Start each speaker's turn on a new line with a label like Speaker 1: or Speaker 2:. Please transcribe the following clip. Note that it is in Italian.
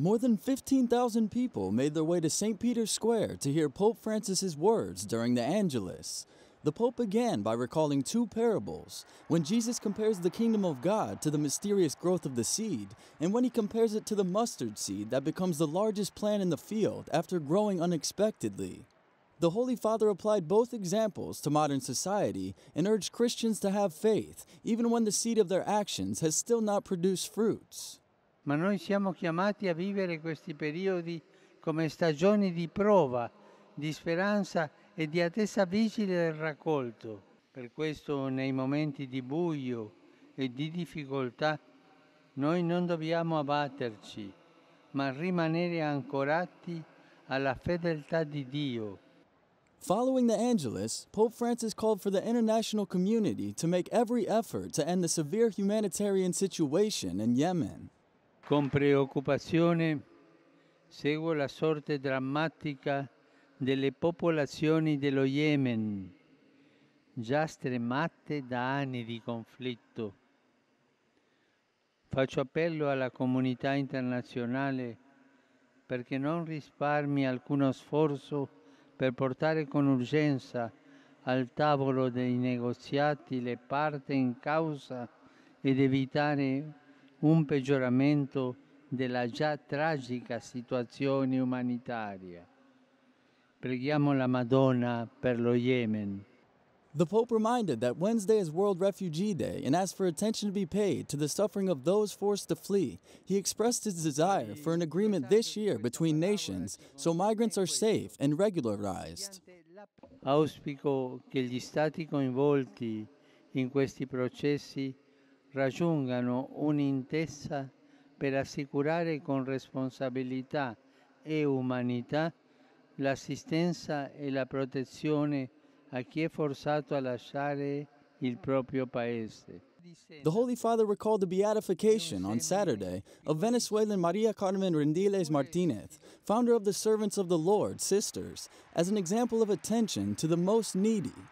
Speaker 1: More than 15,000 people made their way to St. Peter's Square to hear Pope Francis's words during the Angelus. The Pope began by recalling two parables when Jesus compares the kingdom of God to the mysterious growth of the seed, and when he compares it to the mustard seed that becomes the largest plant in the field after growing unexpectedly. The Holy Father applied both examples to modern society
Speaker 2: and urged Christians to have faith, even when the seed of their actions has still not produced fruits. ma noi siamo chiamati a vivere questi periodi come stagioni di prova, di speranza e di attesa vigile del raccolto. Per questo nei momenti di buio e di difficoltà noi non dobbiamo abbatterci, ma rimanere ancorati alla fedeltà di Dio. Following the Angelus, Pope Francis called for the international
Speaker 1: community to make every effort to end the severe humanitarian situation in Yemen.
Speaker 2: Con preoccupazione seguo la sorte drammatica delle popolazioni dello Yemen, già stremate da anni di conflitto. Faccio appello alla comunità internazionale perché non risparmi alcuno sforzo per portare con urgenza al tavolo dei negoziati le parti in causa ed evitare un peggioramento della già tragica situazione umanitaria. Preghiamo la Madonna per lo Yemen. The Pope
Speaker 1: reminded that Wednesday is World Refugee Day and asked for attention to be paid to the suffering of those forced to flee. He expressed his desire for an agreement this year between nations so migrants are safe and regularized.
Speaker 2: Auspico che gli stati coinvolti in questi processi raggiungano un'intesa per assicurare con responsabilità e umanità l'assistenza e la protezione a chi è forzato a lasciare il proprio paese.
Speaker 1: The Holy Father recalled the beatification on Saturday of Venezuelan Maria Carmen Rendiles Martinez, founder of the Servants of the Lord Sisters, as an example of attention to the most needy